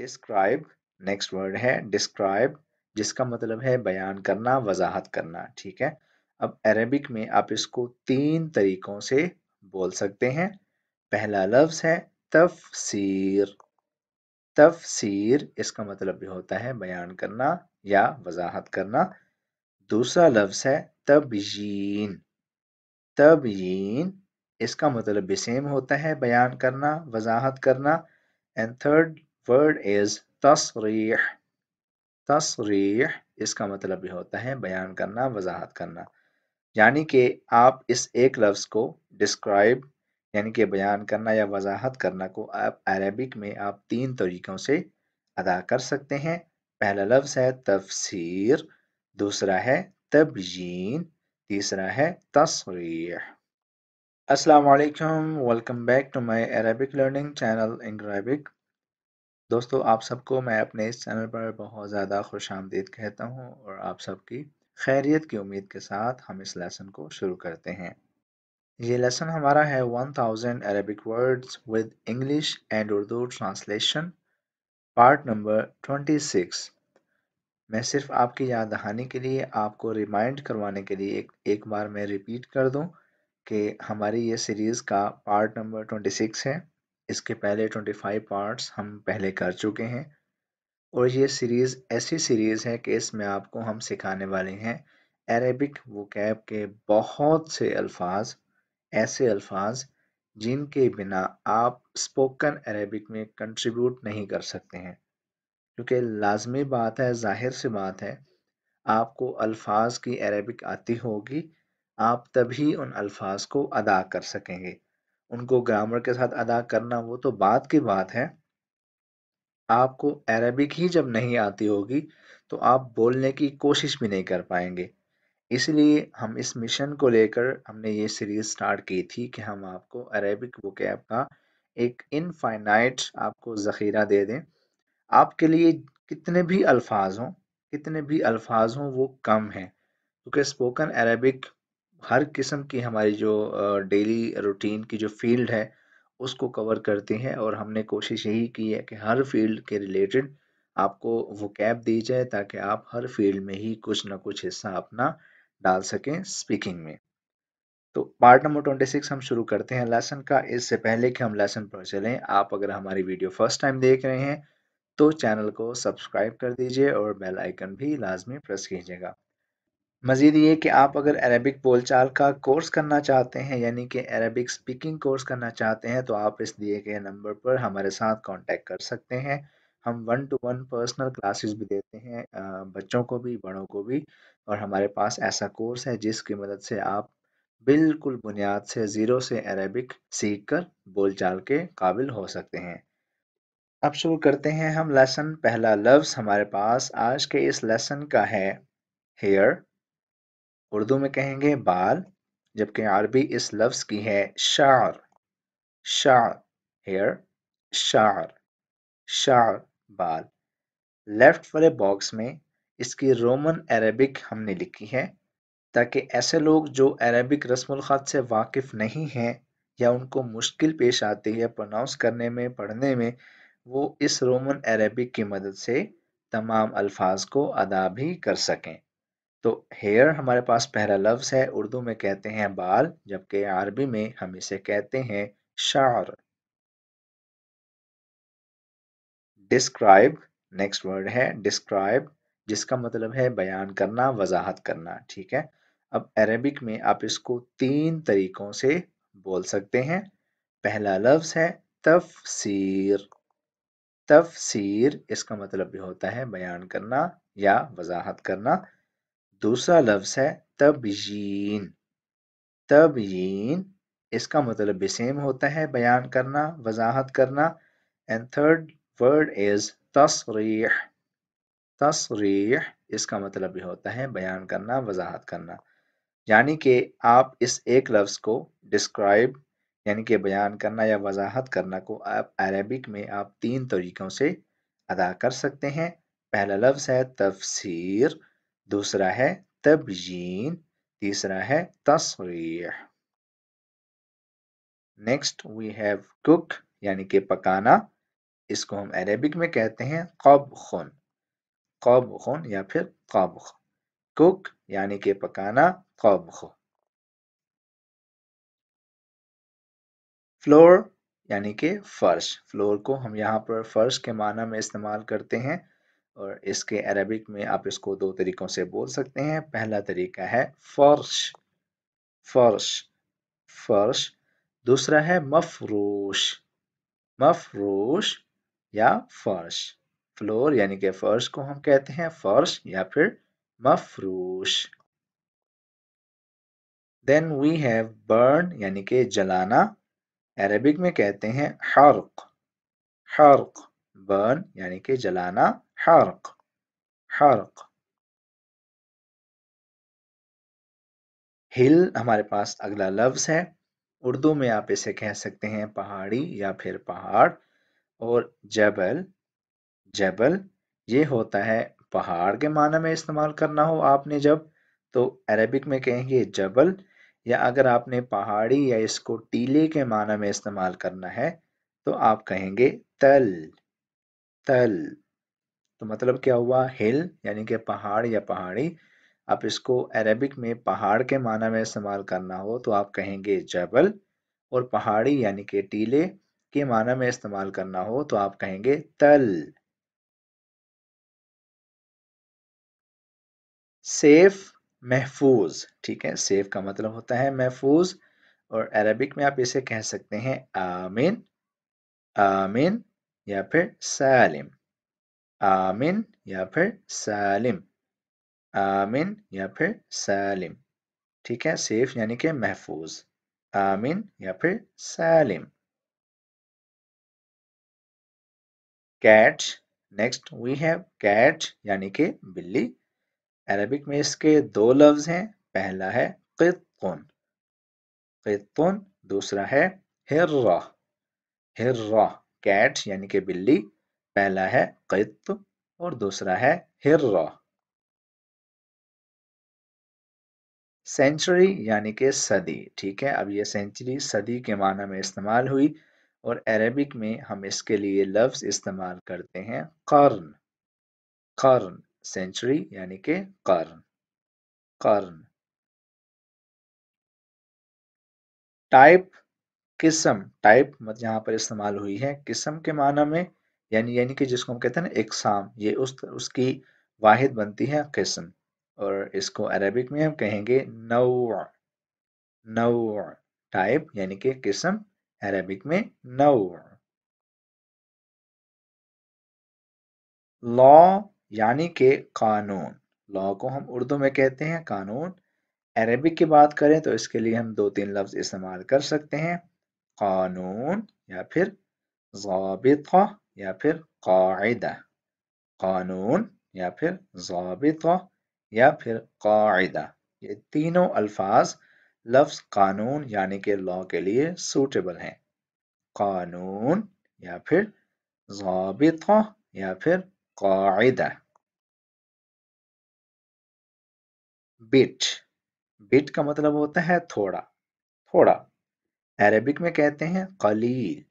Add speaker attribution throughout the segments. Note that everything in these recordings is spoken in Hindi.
Speaker 1: डिस्क्राइब नेक्स्ट वर्ड है डिस्क्राइब जिसका मतलब है बयान करना वजाहत करना ठीक है अब अरेबिक में आप इसको तीन तरीकों से बोल सकते हैं पहला लफ्ज़ है तफसीर तफसीर इसका मतलब भी होता है बयान करना या वजाहत करना दूसरा लफ्ज़ है तबयीन तबयीन इसका मतलब भी सेम होता है बयान करना वजाहत करना एंड थर्ड वर्ड इज तस्रीह तस्रीह इसका मतलब भी होता है बयान करना वजाहत करना यानी कि आप इस एक लफ्ज़ को डिस्क्राइब यानी कि बयान करना या वजाहत करना को आप अरबिक में आप तीन तरीक़ों से अदा कर सकते हैं पहला लफ्ज़ है तफसीर दूसरा है तबजीन तीसरा है तस्रीह अस्सलाम वालेकुम welcome back to my Arabic learning channel इन दोस्तों आप सबको मैं अपने इस चैनल पर बहुत ज़्यादा खुश आमदीद कहता हूँ और आप सबकी खैरियत की उम्मीद के साथ हम इस लेसन को शुरू करते हैं ये लेसन हमारा है 1000 Arabic words with English and Urdu translation part number 26 मैं सिर्फ आपकी याद दहानी के लिए आपको रिमाइंड करवाने के लिए एक, एक बार मैं रिपीट कर दूँ कि हमारी ये सीरीज़ का पार्ट नंबर सिक्स है इसके पहले 25 पार्ट्स हम पहले कर चुके हैं और ये सीरीज़ ऐसी सीरीज़ है कि इसमें आपको हम सिखाने वाले हैं अरेबिक कैब के बहुत से अल्फाज ऐसे अल्फाज जिनके बिना आप स्पोकन अरेबिक में कंट्रीब्यूट नहीं कर सकते हैं क्योंकि लाजमी बात है जाहिर सी बात है आपको अल्फाज की अरेबिक आती होगी आप तभी उन अल्फाज को अदा कर सकेंगे उनको ग्रामर के साथ अदा करना वो तो बात की बात है। आपको अरबिक ही जब नहीं आती होगी, तो आप बोलने की कोशिश भी नहीं कर पाएंगे इसलिए हम इस मिशन को लेकर हमने ये सीरीज़ स्टार्ट की थी कि हम आपको अरेबिक वोकैब का एक इनफ़ाइनाइट आपको ज़ख़ीरा दे दें। आपके लिए कितने भी अल्फ़ाज़ हों कितने भी अल्फ़ाज़ हों वो कम हैं, क्योंकि स्पोकन अरेबिक हर किस्म की हमारी जो डेली रूटीन की जो फील्ड है उसको कवर करती हैं और हमने कोशिश यही की है कि हर फील्ड के रिलेटेड आपको वो कैब दी जाए ताकि आप हर फील्ड में ही कुछ ना कुछ हिस्सा अपना डाल सकें स्पीकिंग में तो पार्ट नंबर ट्वेंटी सिक्स हम शुरू करते हैं लेसन का इससे पहले कि हम लेसन पर चलें आप अगर हमारी वीडियो फर्स्ट टाइम देख रहे हैं तो चैनल को सब्सक्राइब कर दीजिए और बेल आइकन भी लाजमी प्रेस कीजिएगा मज़ीद ये कि आप अगर अरबिक बोलचाल का कोर्स करना चाहते हैं यानी कि अरबिक स्पीकिंग कोर्स करना चाहते हैं तो आप इस दिए गए नंबर पर हमारे साथ कांटेक्ट कर सकते हैं हम one to one personal classes भी देते हैं बच्चों को भी बड़ों को भी और हमारे पास ऐसा कोर्स है जिसकी मदद से आप बिल्कुल बुनियाद से ज़ीरो से अरबिक सीख कर चाल के काबिल हो सकते हैं अब शुरू करते हैं हम लेसन पहला लफ्ज़ हमारे पास आज के इस लेसन का है हेयर उर्दू में कहेंगे बाल जबकि अरबी इस लफ्ज़ की है शार शार हेयर शार शार बाल लेफ्ट वाले बॉक्स में इसकी रोमन अरबिक हमने लिखी है ताकि ऐसे लोग जो रस्म रस्मलखात से वाकिफ़ नहीं हैं या उनको मुश्किल पेश आती है प्रोनाउंस करने में पढ़ने में वो इस रोमन अरबिक की मदद से तमाम अल्फाज को अदा भी कर सकें तो हेयर हमारे पास पहला लफ्ज़ है उर्दू में कहते हैं बाल जबकि अरबी में हम इसे कहते हैं शार डिस्क्राइब नेक्स्ट वर्ड है डिस्क्राइब जिसका मतलब है बयान करना वजाहत करना ठीक है अब अरबिक में आप इसको तीन तरीक़ों से बोल सकते हैं पहला लफ्ज़ है तफसीर तफसीर इसका मतलब भी होता है बयान करना या वजाहत करना दूसरा लफ्ज है तबयीन तबयीन इसका मतलब भी सेम होता है बयान करना वजाहत करना एंड थर्ड वर्ड इज तस्रीह तस्रीह इसका मतलब भी होता है बयान करना वजाहत करना यानी कि आप इस एक लफ्ज़ को डिस्क्राइब यानी कि बयान करना या वजाहत करना को आप अरबिक में आप तीन तरीक़ों से अदा कर सकते हैं पहला लफ्ज़ है तफसीर दूसरा है तबजीन तीसरा है तस्वीर नेक्स्ट वी हैव कुक यानी कि पकाना इसको हम अरेबिक में कहते हैं कब खुन कब खुन या फिर कब कुक यानी कि पकाना कब फ्लोर यानी कि फर्श फ्लोर को हम यहाँ पर फर्श के माना में इस्तेमाल करते हैं और इसके अरबिक में आप इसको दो तरीक़ों से बोल सकते हैं पहला तरीका है फर्श फर्श फर्श दूसरा है मफरूश मफरूश या फर्श फ्लोर यानी कि फर्श को हम कहते हैं फर्श या फिर मफरूश देन वी हैव बर्न यानी कि जलाना अरबिक में कहते हैं हर्क हर्क बर्न यानी कि जलाना حارق حارق हिल हमारे पास अगला लफ्ज है उर्दू में आप इसे कह सकते हैं पहाड़ी या फिर पहाड़ और जबल जबल ये होता है पहाड़ के माना में इस्तेमाल करना हो आपने जब तो अरबिक में कहेंगे जबल या अगर आपने पहाड़ी या इसको टीले के माना में इस्तेमाल करना है तो आप कहेंगे तल तल तो मतलब क्या हुआ हिल यानी कि पहाड़ या पहाड़ी आप इसको अरेबिक में पहाड़ के माना में इस्तेमाल करना हो तो आप कहेंगे जबल और पहाड़ी यानी कि टीले के माना में इस्तेमाल करना हो तो आप कहेंगे तल सेफ महफूज ठीक है सेफ का मतलब होता है महफूज और अरबिक में आप इसे कह सकते हैं आमिन आमिन या फिर सालिम आमिन या फिर सालिम आमिन या फिर सालिम ठीक है सेफ यानी कि महफूज आमिन या फिर सालिम cat next we have cat यानी कि बिल्ली अरबिक में इसके दो लफ्ज हैं पहला है कितुन कितुन दूसरा है हिर्रा हिर्रा कैट यानी कि बिल्ली पहला है कित और दूसरा है हिर्रा सेंचुरी यानी के सदी ठीक है अब ये सेंचुरी सदी के माना में इस्तेमाल हुई और अरेबिक में हम इसके लिए लफ्ज इस्तेमाल करते हैं कर्न कर्न सेंचुरी यानी के कर्न कर्न टाइप किस्म टाइप मत यहां पर इस्तेमाल हुई है किस्म के माना में यानी यानी कि जिसको हम कहते हैं ना इकसाम ये उस उसकी वाहिद बनती है किस्म और इसको अरबिक में हम कहेंगे नौ नौ टाइप यानी कि किस्म अरबिक में नौ लॉ यानी के कानून लॉ को हम उर्दू में कहते हैं कानून अरबिक की बात करें तो इसके लिए हम दो तीन लफ्ज इस्तेमाल कर सकते हैं कानून या फिर जबिता या फिर कायदा कानून या फिर जबिता या फिर कायदा ये तीनों अल्फाज लफ्ज कानून यानी के लॉ के लिए सूटेबल हैं कानून या फिर जबिता या फिर कायदा बिट बिट का मतलब होता है थोड़ा थोड़ा अरेबिक में कहते हैं कलील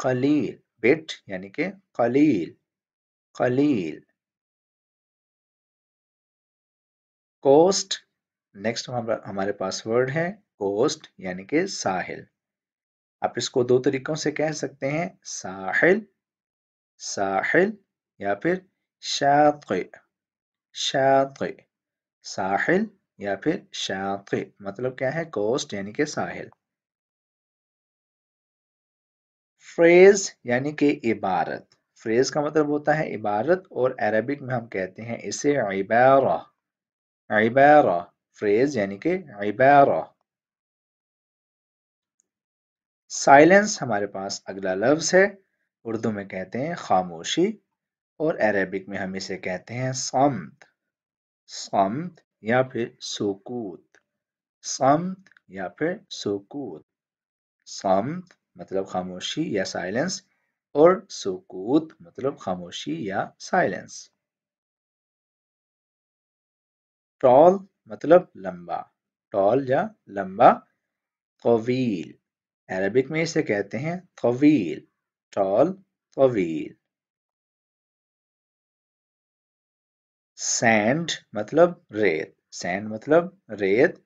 Speaker 1: कलील बिट यानी के कलील कलील कोस्ट नेक्स्ट हमारे पास वर्ड है कोस्ट यानी के साहिल आप इसको दो तरीकों से कह सकते हैं साहिल साहिल या फिर शाति शाति साहिल या फिर शाति मतलब क्या है कोस्ट यानी के साहिल फ्रेज यानी कि इबारत फ्रेज का मतलब होता है इबारत और अरबिक में हम कहते हैं इसे इबारा इबारा फ्रेज यानी कि इबारा साइलेंस हमारे पास अगला लफ्ज है उर्दू में कहते हैं खामोशी और अरबिक में हम इसे कहते हैं समत समत या फिर सुकूत समत या फिर सुकूत समत मतलब खामोशी या साइलेंस और सुकूत मतलब खामोशी या साइलेंस टॉल मतलब लंबा टॉल या लंबा तवील अरबिक में इसे कहते हैं तवील टॉल तवील सैंड मतलब रेत सैंड मतलब रेत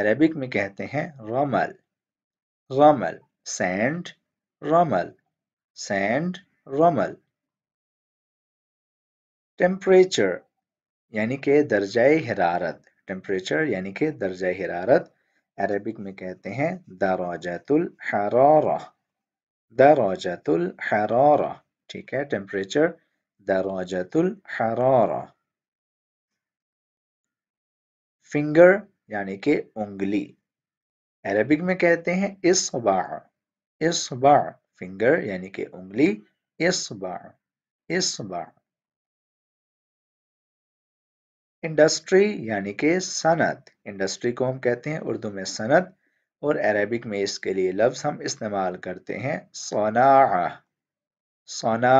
Speaker 1: अरबिक में कहते हैं रमल रमल Saint Romuald, Saint Romuald. Temperature यानी कि दर्जा हरारत टेम्परेचर यानी कि दर्जा हरारत अरबिक में कहते हैं दराजतुल हरारा दराजतुल हरारा ठीक है टेम्परेचर दराजतुल हरारा फिंगर यानी कि उंगली अरबिक में कहते हैं इसबाह बार फिंगर यानी कि उंगली इस बार इंडस्ट्री यानी कि सनत इंडस्ट्री को हम कहते हैं उर्दू में सनत और अरेबिक में इसके लिए लफ्ज़ हम इस्तेमाल करते हैं सोना सोना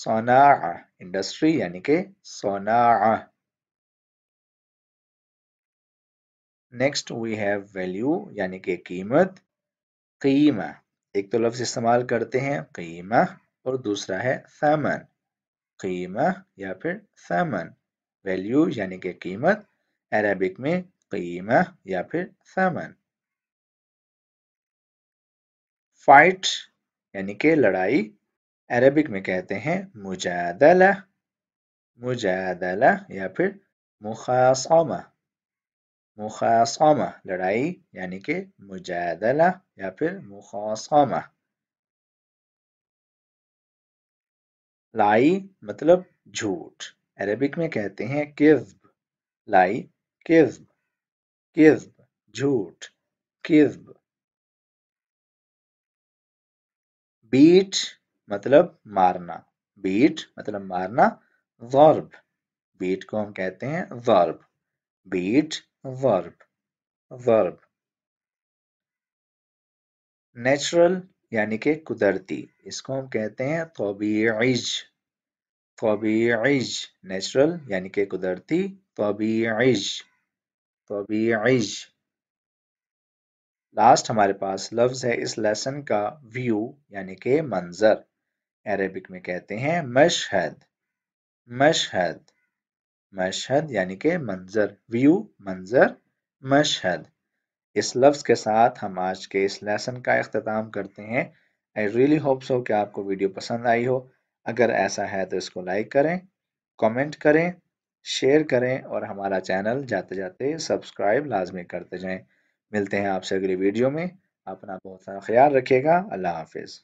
Speaker 1: सोना इंडस्ट्री यानी कि सोना नेक्स्ट वी हैव वैल्यू यानी कि कीमत कीमा एक तो लफ्ज इस्तेमाल करते हैं कीमा और दूसरा है सामन कीमा या फिर सामन वैल्यू यानी कि कीमत अरबिक में कीमा या फिर सामन फाइट यानी कि लड़ाई अरबिक में कहते हैं मुजादला मुजादला या फिर मुखासमा मुखासमा लड़ाई यानी कि मुजादला या फिर मुखासमा लाई मतलब झूठ अरेबिक में कहते हैं किज्ब लाई किज्ब किज्ब झूठ किज्ब बीट मतलब मारना बीट मतलब मारना जॉर्ब बीट को हम कहते हैं जॉर्ब बीट वर्ब वर्ब नेचुरल यानी कि कुदरती इसको हम कहते हैं तोबीज तोबीज नेचुरल यानी के कुदरती तोबीज तोबीज लास्ट हमारे पास लफ्ज है इस लेसन का व्यू यानी के मंजर अरेबिक में कहते हैं मशहद मशहद मशहद यानी कि मंजर व्यू मंजर मशहद इस लफ्ज़ के साथ हम आज के इस लेसन का अख्ताम करते हैं आई रियली होप सो कि आपको वीडियो पसंद आई हो अगर ऐसा है तो इसको लाइक करें कमेंट करें शेयर करें और हमारा चैनल जाते जाते सब्सक्राइब लाजमी करते जाएं मिलते हैं आपसे अगली वीडियो में अपना बहुत सारा ख्याल रखिएगा अल्लाह हाफिज़